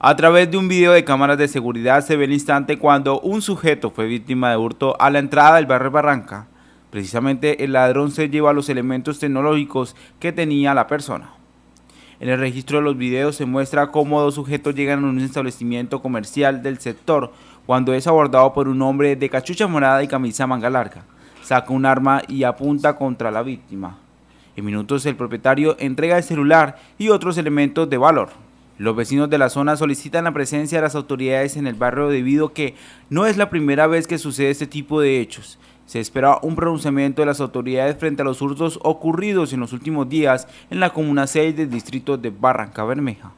A través de un video de cámaras de seguridad se ve el instante cuando un sujeto fue víctima de hurto a la entrada del barrio Barranca. Precisamente el ladrón se lleva los elementos tecnológicos que tenía la persona. En el registro de los videos se muestra cómo dos sujetos llegan a un establecimiento comercial del sector cuando es abordado por un hombre de cachucha morada y camisa manga larga. Saca un arma y apunta contra la víctima. En minutos el propietario entrega el celular y otros elementos de valor. Los vecinos de la zona solicitan la presencia de las autoridades en el barrio debido que no es la primera vez que sucede este tipo de hechos. Se espera un pronunciamiento de las autoridades frente a los hurtos ocurridos en los últimos días en la Comuna 6 del distrito de Barranca Bermeja.